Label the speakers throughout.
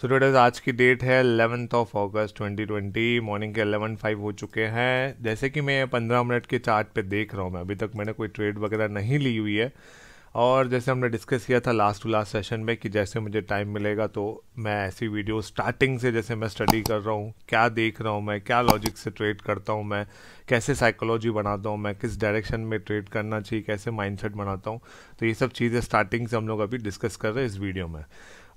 Speaker 1: सो टोडेज आज की डेट है अलेवेंथ ऑफ अगस्त 2020 मॉर्निंग के एलेवन फाइव हो चुके हैं जैसे कि मैं पंद्रह मिनट के चार्ट पे देख रहा हूँ मैं अभी तक मैंने कोई ट्रेड वगैरह नहीं ली हुई है और जैसे हमने डिस्कस किया था लास्ट टू लास्ट सेशन में कि जैसे मुझे टाइम मिलेगा तो मैं ऐसी वीडियो स्टार्टिंग से जैसे मैं स्टडी कर रहा हूँ क्या देख रहा हूँ मैं क्या लॉजिक से ट्रेड करता हूँ मैं कैसे साइकोलॉजी बनाता हूँ मैं किस डायरेक्शन में ट्रेड करना चाहिए कैसे माइंडसेट बनाता हूँ तो ये सब चीज़ें स्टार्टिंग से हम लोग अभी डिस्कस कर रहे हैं इस वीडियो में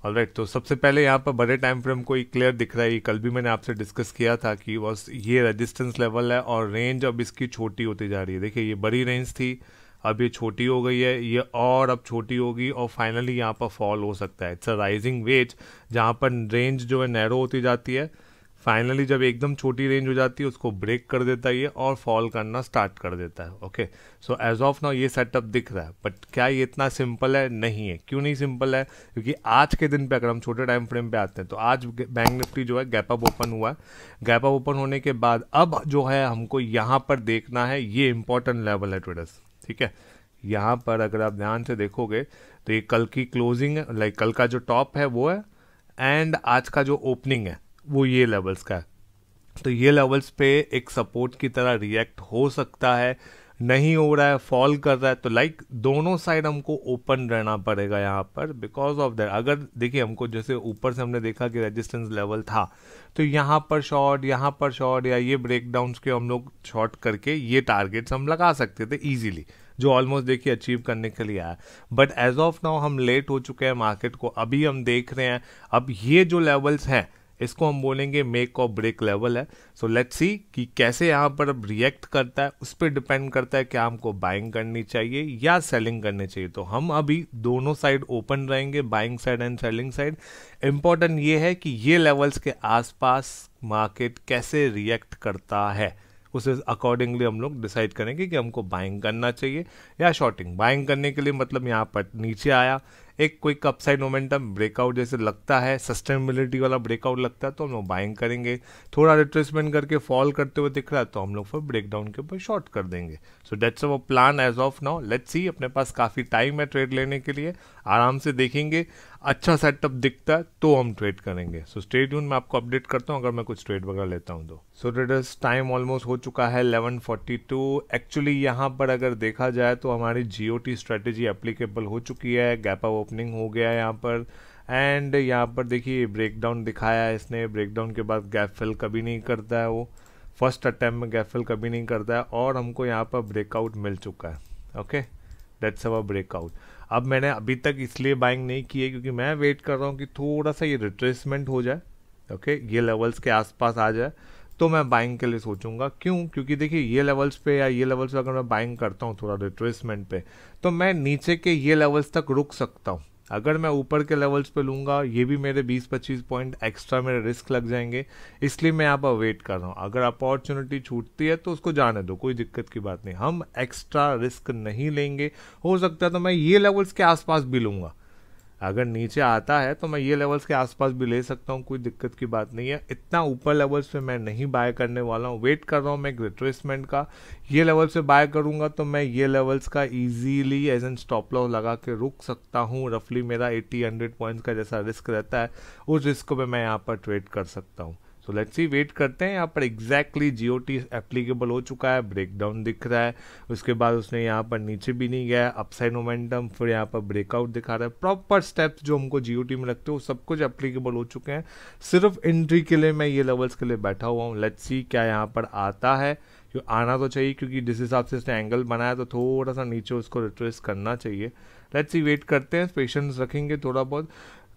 Speaker 1: ऑल राइट तो सबसे पहले यहाँ पर बड़े टाइम फ्रेम को क्लियर दिख रहा है कल भी मैंने आपसे डिस्कस किया था कि बस ये रेजिस्टेंस लेवल है और रेंज अब इसकी छोटी होती जा रही है देखिए ये बड़ी रेंज थी अब ये छोटी हो गई है ये और अब छोटी होगी और फाइनली यहाँ पर फॉल हो सकता है इट्स अ राइजिंग वेज जहाँ पर रेंज जो है नैरो होती जाती है फाइनली जब एकदम छोटी रेंज हो जाती है उसको ब्रेक कर देता है ये और फॉल करना स्टार्ट कर देता है okay so as of now ये सेटअप दिख रहा है बट क्या ये इतना सिंपल है नहीं है क्यों नहीं सिंपल है क्योंकि आज के दिन पे अगर हम छोटे टाइम फ्रेम पे आते हैं तो आज बैंक निफ्टी जो है गैप अप ओपन हुआ है गैप अप ओपन होने के बाद अब जो है हमको यहाँ पर देखना है ये इंपॉर्टेंट लेवल है ट्रेडर्स ठीक है यहाँ पर अगर आप ध्यान से देखोगे तो ये कल की क्लोजिंग लाइक कल का जो टॉप है वो है एंड आज का जो ओपनिंग है वो ये लेवल्स का है तो ये लेवल्स पे एक सपोर्ट की तरह रिएक्ट हो सकता है नहीं हो रहा है फॉल कर रहा है तो लाइक like, दोनों साइड हमको ओपन रहना पड़ेगा यहाँ पर बिकॉज ऑफ दैट अगर देखिए हमको जैसे ऊपर से हमने देखा कि रेजिस्टेंस लेवल था तो यहाँ पर शॉर्ट यहाँ पर शॉर्ट या ये ब्रेकडाउंस के हम लोग शॉर्ट करके ये टारगेट्स हम लगा सकते थे ईजिली जो ऑलमोस्ट देखिए अचीव करने के लिए आया बट एज ऑफ नाउ हम लेट हो चुके हैं मार्केट को अभी हम देख रहे हैं अब ये जो लेवल्स हैं इसको हम बोलेंगे मेक और ब्रेक लेवल है सो लेट्स सी कि कैसे यहाँ पर अब रिएक्ट करता है उस पर डिपेंड करता है कि हमको बाइंग करनी चाहिए या सेलिंग करनी चाहिए तो हम अभी दोनों साइड ओपन रहेंगे buying side and selling side important ये है कि ये लेवल्स के आसपास मार्केट कैसे रिएक्ट करता है उसे अकॉर्डिंगली हम लोग डिसाइड करेंगे कि हमको बाइंग करना चाहिए या शॉर्टिंग बाइंग करने के लिए मतलब यहाँ पर नीचे आया एक क्विक अपसाइड मोमेंटम ब्रेकआउट जैसे लगता है सस्टेनेबिलिटी वाला ब्रेकआउट लगता है तो हम लोग बाइंग करेंगे थोड़ा रिट्रेसमेंट करके फॉल करते हुए दिख रहा है तो हम लोग फिर ब्रेकडाउन के ऊपर शॉर्ट कर देंगे so that's our plan as of now let's see अपने पास काफ़ी टाइम है ट्रेड लेने के लिए आराम से देखेंगे अच्छा सेटअप दिखता है तो हम ट्रेड करेंगे सो so, स्टेट मैं आपको अपडेट करता हूँ अगर मैं कुछ ट्रेड वगैरह लेता हूँ तो सो ट्रेडर्स टाइम ऑलमोस्ट हो चुका है 11:42 एक्चुअली यहाँ पर अगर देखा जाए तो हमारी जी टी स्ट्रेटेजी एप्लीकेबल हो चुकी है गैप अप ओपनिंग हो गया है यहाँ पर एंड यहाँ पर देखिए ब्रेकडाउन दिखाया है इसने ब्रेकडाउन के बाद गैप फिल कभी नहीं करता है वो फर्स्ट अटैम्प में गैप फिल कभी नहीं करता है और हमको यहाँ पर ब्रेकआउट मिल चुका है okay okay? That's our breakout अब मैंने अभी तक इसलिए बाइंग नहीं की है क्योंकि मैं वेट कर रहा हूँ कि थोड़ा सा ये रिट्रेसमेंट हो जाए ओके ये लेवल्स के आसपास आ जाए तो मैं बाइंग के लिए सोचूंगा क्यों क्योंकि देखिए ये लेवल्स पे या ये लेवल्स पे अगर मैं बाइंग करता हूँ थोड़ा रिट्रेसमेंट पे तो मैं नीचे के ये लेवल्स तक रुक सकता हूँ अगर मैं ऊपर के लेवल्स पे लूँगा ये भी मेरे 20-25 पॉइंट एक्स्ट्रा मेरे रिस्क लग जाएंगे इसलिए मैं यहाँ पर वेट कर रहा हूँ अगर अपॉर्चुनिटी छूटती है तो उसको जाने दो कोई दिक्कत की बात नहीं हम एक्स्ट्रा रिस्क नहीं लेंगे हो सकता है तो मैं ये लेवल्स के आसपास भी लूँगा अगर नीचे आता है तो मैं ये लेवल्स के आसपास भी ले सकता हूँ कोई दिक्कत की बात नहीं है इतना ऊपर लेवल्स पे मैं नहीं बाय करने वाला हूँ वेट कर रहा हूँ मैं एक रिट्रेसमेंट का ये लेवल से बाय करूँगा तो मैं ये लेवल्स का easily as an stop loss लगा के रुक सकता हूँ रफली मेरा एट्टी हंड्रेड पॉइंट्स का जैसा रिस्क रहता है उस रिस्क को मैं यहाँ पर ट्रेड कर सकता हूँ सो लेट्स सी वेट करते हैं यहाँ पर एग्जैक्टली जियो टी एप्लीकेबल हो चुका है ब्रेकडाउन दिख रहा है उसके बाद उसने यहाँ पर नीचे भी नहीं गया अपसाइड मोमेंटम फिर यहाँ पर ब्रेकआउट दिखा रहा है प्रॉपर स्टेप्स जो हमको जियो टी में लगते हो सब कुछ एप्लीकेबल हो चुके हैं सिर्फ एंट्री के लिए मैं ये लेवल्स के लिए बैठा हुआ हूँ लेट्स सी क्या यहाँ पर आता है जो आना तो चाहिए क्योंकि जिस हिसाब से इसने एंगल बनाया तो थोड़ा सा नीचे उसको रिट्रेस करना चाहिए लेट्स सी वेट करते हैं पेशेंस रखेंगे थोड़ा बहुत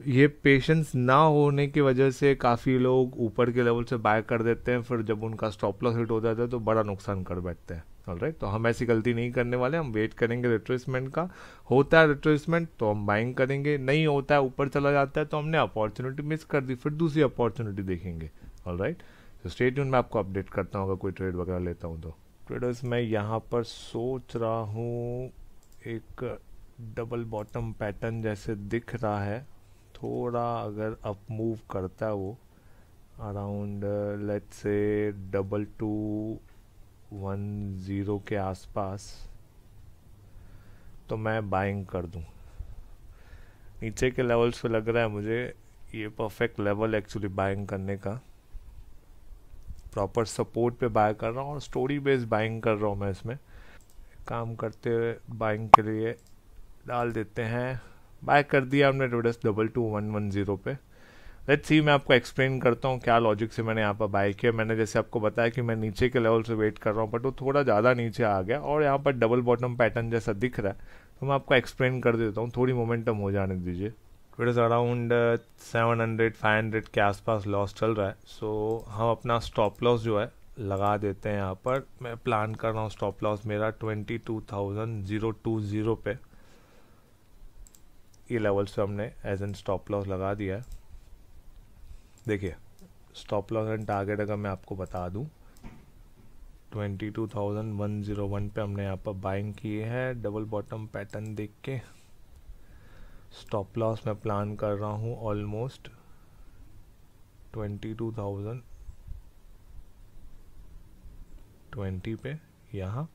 Speaker 1: ये पेशेंस ना होने की वजह से काफ़ी लोग ऊपर के लेवल से बाय कर देते हैं फिर जब उनका स्टॉप लॉस हिट हो जाता है तो बड़ा नुकसान कर बैठते हैं ऑल राइट तो हम ऐसी गलती नहीं करने वाले हम वेट करेंगे रिट्रेसमेंट का होता है रिट्रेसमेंट तो हम बाइंग करेंगे नहीं होता है ऊपर चला जाता है तो हमने अपॉर्चुनिटी मिस कर दी फिर दूसरी अपॉर्चुनिटी देखेंगे ऑल राइट तो स्टेट में आपको अपडेट करता हूँ अगर कोई ट्रेड वगैरह लेता हूँ तो ट्रेडर्स मैं यहाँ पर सोच रहा हूँ एक डबल बॉटम पैटर्न जैसे दिख रहा है थोड़ा अगर अप मूव करता है वो around let's say double two one zero के आसपास तो मैं बाइंग कर दूँ नीचे के लेवल्स पे लग रहा है मुझे ये परफेक्ट लेवल एक्चुअली बाइंग करने का प्रॉपर सपोर्ट पे बाय कर रहा हूँ और स्टोरी बेस्ड बाइंग कर रहा हूँ मैं इसमें काम करते हुए बाइंग के लिए डाल देते हैं बाय कर दिया हमने traders double two one one zero पे लेट सी मैं आपको एक्सप्लेन करता हूँ क्या लॉजिक से मैंने यहाँ पर बाय किया मैंने जैसे आपको बताया कि मैं नीचे के लेवल से वेट कर रहा हूँ बट वो थोड़ा ज़्यादा नीचे आ गया और यहाँ पर डबल बॉटम पैटर्न जैसा दिख रहा है तो मैं आपको एक्सप्लेन कर देता हूँ थोड़ी मोमेंटम हो जाने दीजिए it is around seven hundred five hundred के आसपास लॉस चल रहा है सो so, हम अपना स्टॉप लॉस जो है लगा देते हैं यहाँ पर मैं प्लान कर रहा हूँ स्टॉप लॉस मेरा twenty two thousand zero two zero पे ये लेवल पे हमने एज एन स्टॉप लॉस लगा दिया है देखिए स्टॉप लॉस एंड टारगेट अगर मैं आपको बता दूं 22,101 पे हमने यहाँ पर बाइंग किए हैं डबल बॉटम पैटर्न देख के स्टॉप लॉस मैं प्लान कर रहा हूँ ऑलमोस्ट 22,000 20 पे यहाँ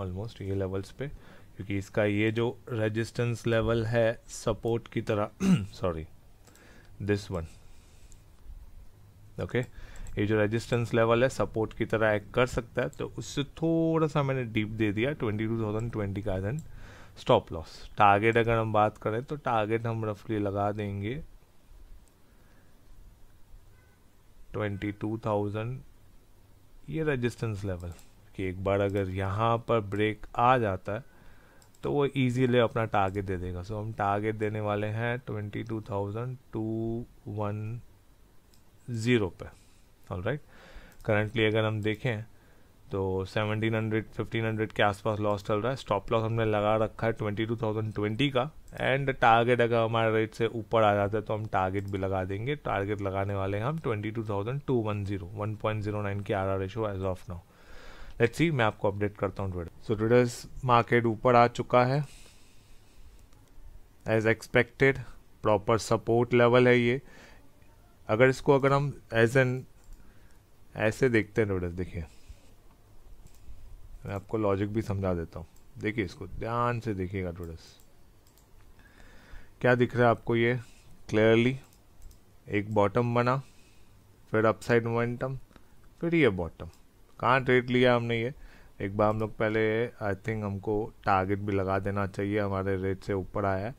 Speaker 1: ऑलमोस्ट ये लेवल्स पे क्योंकि इसका ये जो रेजिस्टेंस लेवल है सपोर्ट की तरह सॉरी दिस वन ओके ये जो रेजिस्टेंस लेवल है सपोर्ट की तरह एक्ट कर सकता है तो उससे थोड़ा सा मैंने डीप दे दिया ट्वेंटी टू थाउजेंड ट्वेंटी का देन स्टॉप लॉस टारगेट अगर हम बात करें तो टारगेट हम रफली लगा देंगे ट्वेंटी टू थाउजेंड ये रेजिस्टेंस लेवल कि एक बार अगर यहाँ पर ब्रेक आ जाता है तो वो इजीली अपना टारगेट दे देगा सो so, हम टारगेट देने वाले हैं twenty two thousand two one zero पे ऑल राइट करंटली अगर हम देखें तो सेवनटीन हंड्रेड फिफ्टीन हंड्रेड के आसपास लॉस चल रहा है स्टॉप लॉस हमने लगा रखा है ट्वेंटी टू थाउजेंड ट्वेंटी का एंड टारगेट अगर हमारे रेट से ऊपर आ जाता है तो हम टारगेट भी लगा देंगे टारगेट लगाने वाले हैं हम twenty two two thousand one one zero point zero nine की R R ratio as of now let's see मैं आपको अपडेट करता हूँ ट्विटर सो ट्विडर्स मार्केट ऊपर आ चुका है as expected proper support level है ये अगर इसको अगर हम एज एन ऐसे देखते हैं ट्विटर देखिए मैं आपको लॉजिक भी समझा देता हूँ देखिए इसको ध्यान से देखिएगा ट्विडर्स क्या दिख रहा है आपको ये क्लियरली एक बॉटम बना फिर अपसाइड मोमेंटम फिर ये बॉटम कहाँ ट्रेड लिया हमने ये एक बार हम लोग पहले आई थिंक हमको टारगेट भी लगा देना चाहिए हमारे रेट से ऊपर आया है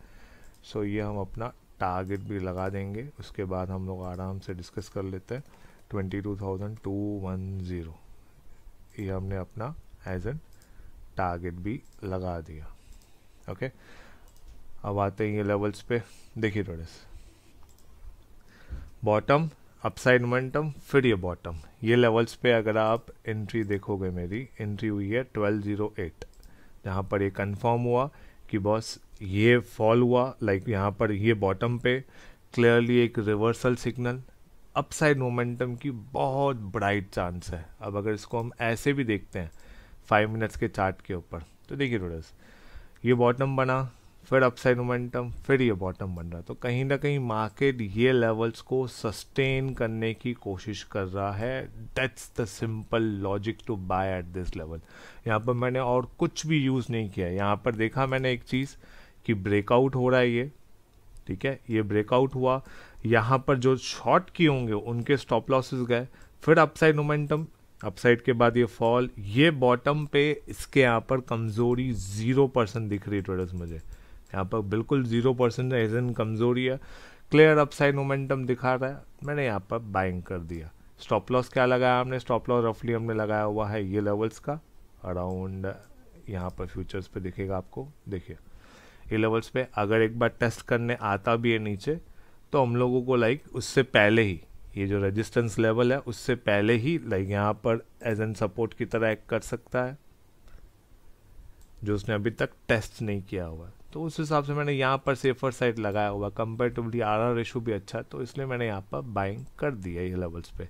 Speaker 1: सो ये हम अपना टारगेट भी लगा देंगे उसके बाद हम लोग आराम से डिस्कस कर लेते हैं twenty two thousand two one zero ये हमने अपना एज एन टारगेट भी लगा दिया ओके अब आते हैं ये लेवल्स पे देखिए थोड़े से बॉटम अपसाइड मोमेंटम फिर ये बॉटम ये लेवल्स पे अगर आप एंट्री देखोगे मेरी एंट्री हुई है 1208 जहाँ पर ये कंफर्म हुआ कि बॉस ये फॉल हुआ लाइक यहाँ पर ये बॉटम पे क्लियरली एक रिवर्सल सिग्नल अपसाइड मोमेंटम की बहुत ब्राइट चांस है अब अगर इसको हम ऐसे भी देखते हैं फाइव मिनट्स के चार्ट के ऊपर तो देखिए रोडस ये बॉटम बना फिर अपसाइड मोमेंटम फिर ये बॉटम बन रहा है तो कहीं ना कहीं मार्केट ये लेवल्स को सस्टेन करने की कोशिश कर रहा है that's the simple logic to buy at this level यहाँ पर मैंने और कुछ भी यूज़ नहीं किया यहाँ पर देखा मैंने एक चीज़ कि ब्रेकआउट हो रहा है ये ठीक है ये ब्रेकआउट हुआ यहाँ पर जो शॉर्ट किए होंगे उनके स्टॉप लॉसेस गए फिर अपसाइड मोमेंटम अपसाइड के बाद ये फॉल ये बॉटम पे इसके यहाँ पर कमजोरी जीरो परसेंट दिख रही है मुझे यहाँ पर बिल्कुल जीरो परसेंट एज इन कमज़ोरी है क्लियर अपसाइड मोमेंटम दिखा रहा है मैंने यहाँ पर बाइंग कर दिया स्टॉप लॉस क्या लगाया हमने स्टॉप लॉस रफली हमने लगाया हुआ है ये लेवल्स का अराउंड यहाँ पर फ्यूचर्स पे दिखेगा आपको देखिए ये लेवल्स पे अगर एक बार टेस्ट करने आता भी है नीचे तो हम लोगों को लाइक उससे पहले ही ये जो रेजिस्टेंस लेवल है उससे पहले ही लाइक यहाँ पर एज एन सपोर्ट की तरह एक्ट कर सकता है जो उसने अभी तक टेस्ट नहीं किया हुआ है तो उस हिसाब से मैंने यहाँ पर सेफर साइड लगाया हुआ कंपेरेटिवली आर आर रेशो भी अच्छा तो इसलिए मैंने यहाँ पर बाइंग कर दी है ये लेवल्स पे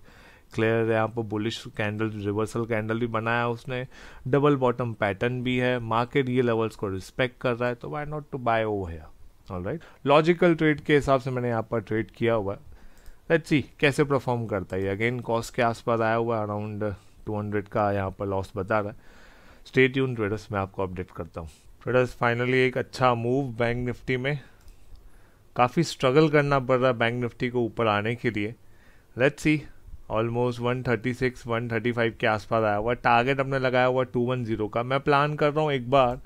Speaker 1: क्लियर है यहाँ पर बुलिश कैंडल रिवर्सल कैंडल भी बनाया उसने डबल बॉटम पैटर्न भी है मार्केट ये लेवल्स को रिस्पेक्ट कर रहा है तो why not to buy over here all right logical trade के हिसाब से मैंने यहाँ पर ट्रेड किया हुआ लेट्स सी कैसे परफॉर्म करता है अगेन कॉस्ट के आसपास आया हुआ है अराउंड टू का यहाँ पर लॉस बता रहा है स्टेट यून ट्रेडर्स मैं आपको अपडेट करता हूँ तो फाइनली एक अच्छा मूव बैंक निफ्टी में काफ़ी स्ट्रगल करना पड़ रहा है बैंक निफ्टी को ऊपर आने के लिए लेट्स सी ऑलमोस्ट 136 135 के आसपास आया हुआ टारगेट हमने लगाया हुआ 210 का मैं प्लान कर रहा हूँ एक बार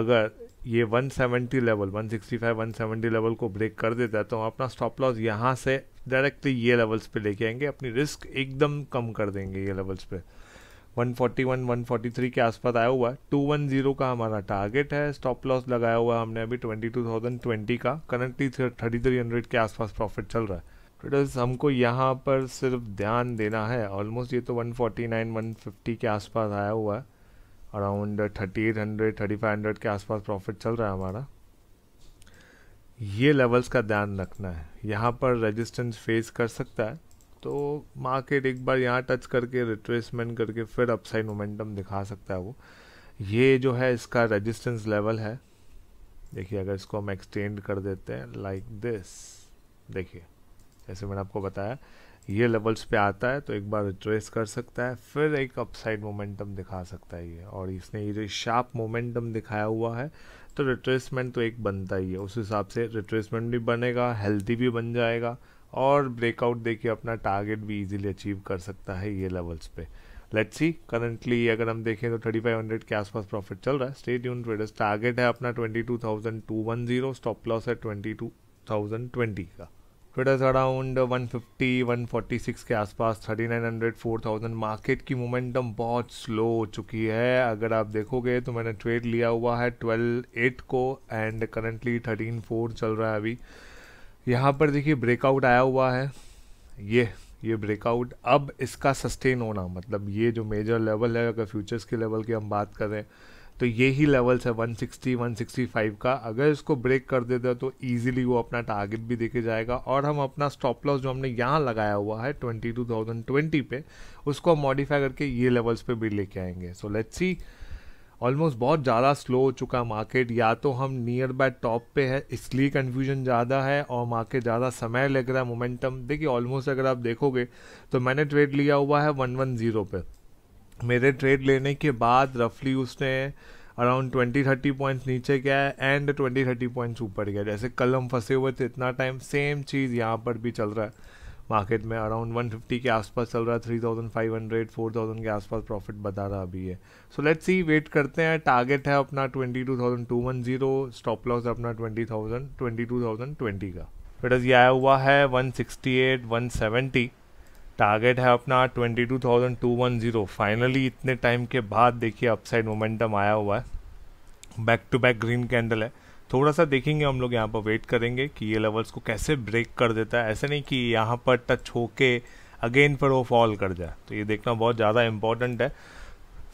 Speaker 1: अगर ये 170 लेवल 165 170 लेवल को ब्रेक कर देता है तो हम अपना स्टॉप लॉस यहाँ से डायरेक्टली ये लेवल्स पे लेके आएंगे अपनी रिस्क एकदम कम कर देंगे ये लेवल्स पर 141 143 के आसपास आया हुआ है 210 का हमारा टारगेट है स्टॉप लॉस लगाया हुआ है हमने अभी 22,020 का करंटली 3300 के आसपास प्रॉफिट चल रहा है ट्रेडर्स हमको यहाँ पर सिर्फ ध्यान देना है ऑलमोस्ट ये तो 149 150 के आसपास आया हुआ है अराउंड 3800 3500 के आसपास प्रॉफिट चल रहा है हमारा ये लेवल्स का ध्यान रखना है यहाँ पर रजिस्टेंस फेस कर सकता है तो मार्केट एक बार यहाँ टच करके रिट्रेसमेंट करके फिर अपसाइड मोमेंटम दिखा सकता है वो ये जो है इसका रेजिस्टेंस लेवल है देखिए अगर इसको हम एक्सटेंड कर देते हैं लाइक दिस देखिए जैसे मैंने आपको बताया ये लेवल्स पे आता है तो एक बार रिट्रेस कर सकता है फिर एक अपसाइड मोमेंटम दिखा सकता है ये और इसने ये जो शार्प मोमेंटम दिखाया हुआ है तो रिट्रेसमेंट तो एक बनता ही है उस हिसाब से रिट्रेसमेंट भी बनेगा हेल्थी भी बन जाएगा और ब्रेकआउट देके अपना टारगेट भी इजीली अचीव कर सकता है ये लेवल्स पे लेट्स सी करंटली अगर हम देखें तो 3500 के आसपास प्रॉफिट चल रहा है स्टेट यून ट्रेडर्स टारगेट है अपना 22,210 स्टॉप लॉस है 22,020 का ट्रेडर्स अराउंड 150 146 के आसपास 3900 4000 मार्केट की मोमेंटम बहुत स्लो हो चुकी है अगर आप देखोगे तो मैंने ट्रेड लिया हुआ है ट्वेल्व एट को एंड करंटली थर्टीन फोर चल रहा है अभी यहाँ पर देखिए ब्रेकआउट आया हुआ है ये ये ब्रेकआउट अब इसका सस्टेन होना मतलब ये जो मेजर लेवल है अगर फ्यूचर्स के लेवल की हम बात करें तो ये ही लेवल्स है 160 165 का अगर इसको ब्रेक कर देता तो ईजिली वो अपना टारगेट भी देखे जाएगा और हम अपना स्टॉप लॉस जो हमने यहाँ लगाया हुआ है 22,020 पे उसको मॉडिफाई करके ये लेवल्स पे भी लेके आएंगे सो लेट्स सी ऑलमोस्ट बहुत ज़्यादा स्लो हो चुका मार्केट या तो हम नियर बाय टॉप पे है इसलिए कन्फ्यूजन ज़्यादा है और मार्केट ज़्यादा समय लग रहा है मोमेंटम देखिए ऑलमोस्ट अगर आप देखोगे तो मैंने ट्रेड लिया हुआ है वन वन ज़ीरो पर मेरे ट्रेड लेने के बाद रफली उसने अराउंड ट्वेंटी थर्टी पॉइंट्स नीचे गया है एंड ट्वेंटी थर्टी पॉइंट्स ऊपर गया जैसे कल हम फंसे हुए थे इतना टाइम सेम चीज़ यहाँ पर भी चल रहा है मार्केट में अराउंड 150 के आसपास चल रहा है 3500 4000 के आसपास प्रॉफिट बता रहा अभी है सो लेट्स सी वेट करते हैं टारगेट है अपना 22,210 स्टॉप लॉस है अपना 20,000 22,020 का बेटस ये आया हुआ है 168 170 टारगेट है अपना 22,210 फाइनली इतने टाइम के बाद देखिए अपसाइड मोमेंटम आया हुआ है back to back green candle है थोड़ा सा देखेंगे हम लोग यहाँ पर वेट करेंगे कि ये लेवल्स को कैसे ब्रेक कर देता है ऐसा नहीं कि यहाँ पर टच होके अगेन पर वो फॉल कर जाए तो ये देखना बहुत ज़्यादा इम्पॉर्टेंट है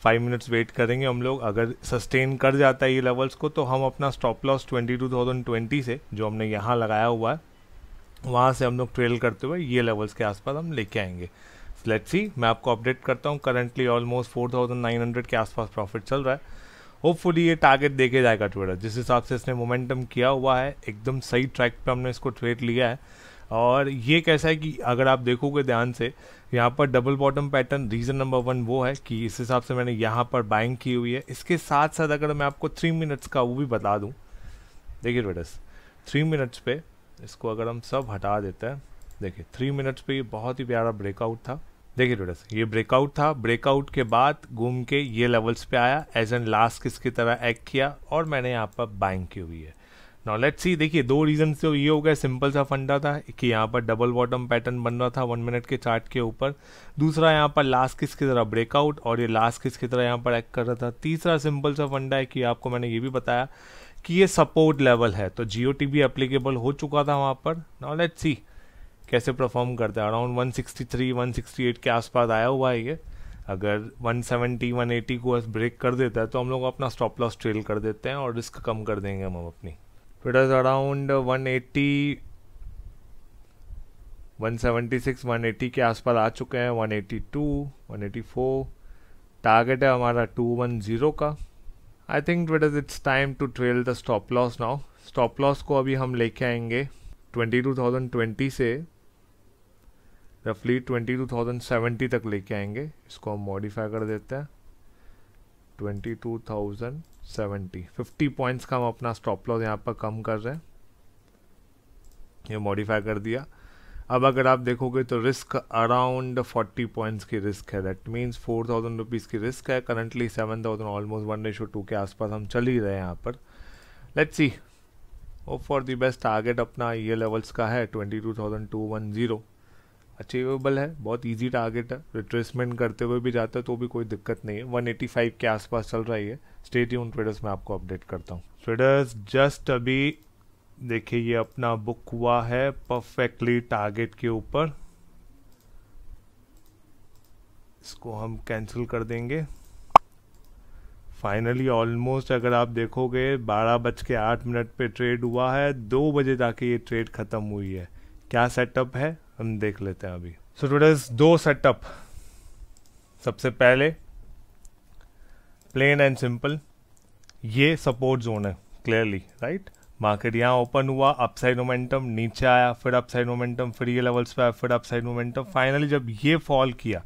Speaker 1: फाइव मिनट्स वेट करेंगे हम लोग अगर सस्टेन कर जाता है ये लेवल्स को तो हम अपना stop loss twenty two thousand twenty से जो हमने यहाँ लगाया हुआ है वहाँ से हम लोग ट्रेल करते हुए ये लेवल्स के आसपास हम लेके आएंगे लेट्स सी मैं आपको अपडेट करता हूँ currently almost four thousand nine hundred के आसपास प्रॉफिट चल रहा है होपफुली ये टारगेट देखे जाएगा ट्विटर जिस हिसाब से इसने मोमेंटम किया हुआ है एकदम सही ट्रैक पे हमने इसको ट्रेड लिया है और ये कैसा है कि अगर आप देखोगे ध्यान से यहाँ पर double bottom pattern reason number one वो है कि इस हिसाब से मैंने यहाँ पर बाइंग की हुई है इसके साथ साथ अगर मैं आपको थ्री मिनट्स का वो भी बता दूँ देखिए ट्विटर्स थ्री मिनट्स पे इसको अगर हम सब हटा देते हैं देखिए थ्री मिनट्स पे ये बहुत ही प्यारा ब्रेकआउट था देखिए टूडस ये ब्रेकआउट था ब्रेकआउट के बाद घूम के ये लेवल्स पे आया एज एन लास्ट किसकी तरह एक्ट किया और मैंने यहाँ पर बाइंग की हुई है नॉ लेट्स सी देखिए दो रीजन तो ये हो गया सिंपल सा फंडा था कि यहाँ पर डबल बॉटम पैटर्न बन रहा था वन मिनट के चार्ट के ऊपर दूसरा यहाँ पर लास्ट किस की तरह ब्रेकआउट और ये लास्ट किस की तरह यहाँ पर एक्ट कर रहा था तीसरा सिंपल सा फंडा है कि आपको मैंने ये भी बताया कि ये सपोर्ट लेवल है तो जियो टी भी अप्लीकेबल हो चुका था वहाँ पर नाउ सी कैसे परफॉर्म करता है अराउंड 163 168 के आसपास आया हुआ है ये अगर 170 180 को ब्रेक कर देता है तो हम लोग अपना स्टॉप लॉस ट्रेल कर देते हैं और रिस्क कम कर देंगे हम अपनी एटी वन अराउंड 180 176 180 के आसपास आ चुके हैं 182 184 टारगेट है हमारा 210 का I think wait is it's time to trail the stop loss now stop loss को अभी हम लेके आएंगे 22,020 से रफली ट्वेंटी टू थाउजेंड सेवेंटी तक लेके आएंगे इसको हम मॉडिफाई कर देते हैं twenty two thousand seventy fifty points का हम अपना स्टॉप लॉस यहाँ पर कम कर रहे हैं ये मॉडिफाई कर दिया अब अगर आप देखोगे तो रिस्क अराउंड फोर्टी पॉइंट्स की रिस्क है that means four thousand rupees की रिस्क है currently seven thousand almost one ratio two के आसपास हम चल ही रहे हैं यहाँ पर let's see hope for the best target अपना ये लेवल्स का है twenty two thousand two one zero achievable है बहुत इजी टारगेट है रिट्रेसमेंट करते हुए भी जाता है तो भी कोई दिक्कत नहीं है 185 के आसपास चल रही है स्टेट यून ट्रेडर्स में आपको अपडेट करता हूँ ट्रेडर्स जस्ट अभी देखिए ये अपना बुक हुआ है परफेक्टली टारगेट के ऊपर इसको हम कैंसिल कर देंगे फाइनली ऑलमोस्ट अगर आप देखोगे बारह बज के आठ मिनट पे ट्रेड हुआ है दो बजे जाके ये ट्रेड ख़त्म हुई है क्या सेटअप है हम देख लेते हैं अभी सो टूडेज दो सेटअप सबसे पहले प्लेन एंड सिंपल ये सपोर्ट जोन है क्लियरली राइट मार्केट यहाँ ओपन हुआ अपसाइड मोमेंटम नीचे आया फिर अपसाइड मोमेंटम फिर ये लेवल्स पे आया फिर अपसाइड मोमेंटम फाइनली जब ये फॉल किया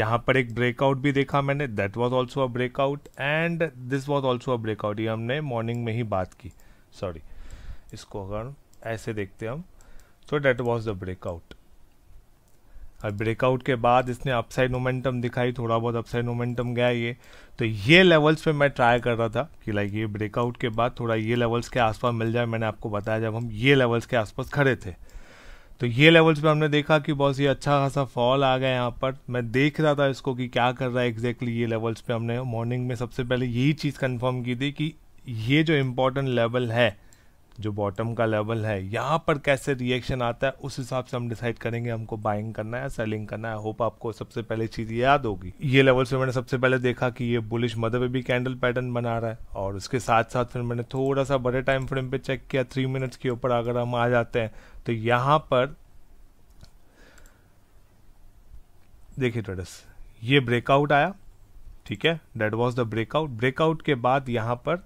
Speaker 1: यहाँ पर एक ब्रेकआउट भी देखा मैंने that was also a breakout and this was also a breakout ये हमने मॉर्निंग में ही बात की सॉरी इसको अगर ऐसे देखते हम तो डेट वॉज द ब्रेकआउट और ब्रेकआउट के बाद इसने अपसाइड मोमेंटम दिखाई थोड़ा बहुत अपसाइड मोमेंटम गया ये तो ये लेवल्स पे मैं ट्राई कर रहा था कि लाइक ये ब्रेकआउट के बाद थोड़ा ये लेवल्स के आसपास मिल जाए मैंने आपको बताया जब हम ये लेवल्स के आसपास खड़े थे तो ये लेवल्स पे हमने देखा कि बॉस ये अच्छा खासा फॉल आ गया यहाँ पर मैं देख रहा था इसको कि क्या कर रहा है एग्जैक्टली exactly ये लेवल्स पे हमने मॉर्निंग में सबसे पहले यही चीज़ कंफर्म की थी कि ये जो इम्पोर्टेंट लेवल है जो बॉटम का लेवल है यहाँ पर कैसे रिएक्शन आता है उस हिसाब से हम डिसाइड करेंगे हमको बाइंग करना है सेलिंग करना है होप आपको सबसे पहले चीज़ याद होगी ये लेवल से मैंने सबसे पहले देखा कि ये बुलिश मदर पे भी कैंडल पैटर्न बना रहा है और उसके साथ साथ फिर मैंने थोड़ा सा बड़े टाइम फ्रेम पे चेक किया थ्री मिनट्स के ऊपर अगर हम आ जाते हैं तो यहाँ पर देखिए ट्रेडर्स ये ब्रेकआउट आया ठीक है that was the breakout breakout के बाद यहाँ पर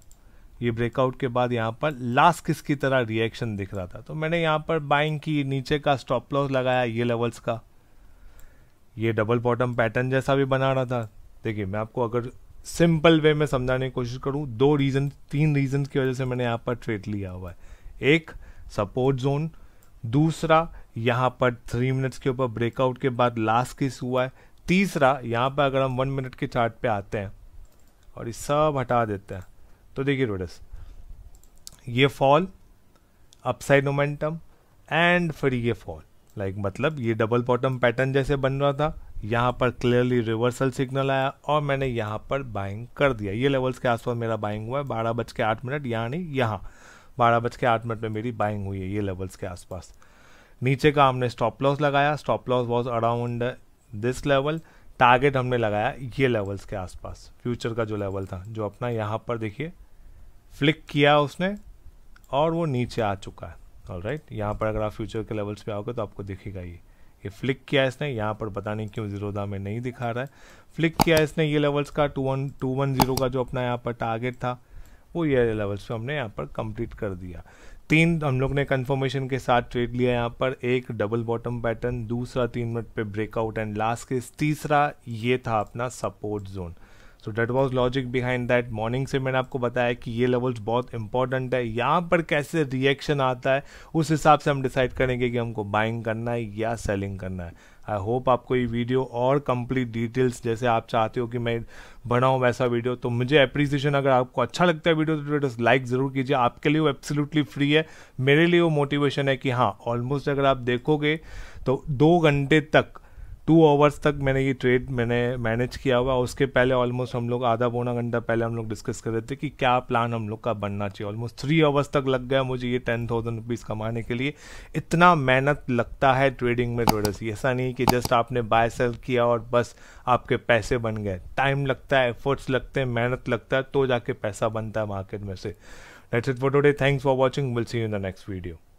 Speaker 1: ये ब्रेकआउट के बाद यहाँ पर लास्ट किस की तरह रिएक्शन दिख रहा था तो मैंने यहाँ पर बाइंग की नीचे का स्टॉप लॉस लगाया ये लेवल्स का ये डबल बॉटम पैटर्न जैसा भी बना रहा था देखिए मैं आपको अगर सिंपल वे में समझाने की कोशिश करूँ दो रीज़न तीन रीजन की वजह से मैंने यहाँ पर ट्रेड लिया हुआ है एक सपोर्ट जोन दूसरा यहाँ पर थ्री मिनट्स के ऊपर ब्रेकआउट के बाद लास्ट किस हुआ है तीसरा यहाँ पर अगर हम वन मिनट के चार्ट पे आते हैं और ये सब हटा देते हैं तो देखिए रोडस ये फॉल अपसाइड मोमेंटम एंड फिर ये फॉल लाइक like, मतलब ये डबल बॉटम पैटर्न जैसे बन रहा था यहाँ पर क्लियरली रिवर्सल सिग्नल आया और मैंने यहाँ पर बाइंग कर दिया ये लेवल्स के आसपास मेरा बाइंग हुआ है बारह बज के आठ मिनट यानी यहाँ बारह बज के आठ मिनट में मेरी बाइंग हुई है ये लेवल्स के आसपास नीचे का हमने स्टॉप लॉस लगाया stop loss was around this level target हमने लगाया ये लेवल्स के आसपास फ्यूचर का जो लेवल था जो अपना यहाँ पर देखिए फ्लिक किया उसने और वो नीचे आ चुका है ऑल राइट right? यहाँ पर अगर आप फ्यूचर के लेवल्स पे आओगे तो आपको दिखेगा ये ये फ्लिक किया इसने यहाँ पर पता नहीं क्यों जीरोदा में नहीं दिखा रहा है फ्लिक किया इसने ये लेवल्स का two one two one zero का जो अपना यहाँ पर टारगेट था वो ये लेवल्स पे हमने यहाँ पर कंप्लीट कर दिया तीन हम लोग ने कन्फर्मेशन के साथ ट्रेड लिया यहाँ पर एक डबल बॉटम पैटर्न दूसरा तीन मिनट पर ब्रेकआउट एंड लास्ट केस तीसरा ये था अपना support zone so that was logic behind that morning से मैंने आपको बताया कि ये लेवल्स बहुत इंपॉर्टेंट है यहाँ पर कैसे रिएक्शन आता है उस हिसाब से हम डिसाइड करेंगे कि हमको बाइंग करना है या सेलिंग करना है आई होप आपको ये वीडियो और कंप्लीट डिटेल्स जैसे आप चाहते हो कि मैं बनाऊँ वैसा वीडियो तो मुझे अप्रिसिएशन अगर आपको अच्छा लगता है वीडियो तो लाइक ज़रूर कीजिए आपके लिए वो एब्सोल्युटली फ्री है मेरे लिए वो मोटिवेशन है कि हाँ ऑलमोस्ट अगर आप देखोगे तो दो घंटे तक टू आवर्स तक मैंने ये ट्रेड मैंने मैनेज किया हुआ उसके पहले ऑलमोस्ट हम लोग आधा पौना घंटा पहले हम लोग डिस्कस कर रहे थे कि क्या प्लान हम लोग का बनना चाहिए ऑलमोस्ट थ्री आवर्स तक लग गया मुझे ये टेन थाउजेंड रुपीज़ कमाने के लिए इतना मेहनत लगता है ट्रेडिंग में ट्रेडर्स ऐसा नहीं कि जस्ट आपने बाय सेल किया और बस आपके पैसे बन गए टाइम लगता है एफर्ट्स लगते हैं मेहनत लगता है तो जाके पैसा बनता है मार्केट में से that's it for today. Thanks for watching will see you in the next video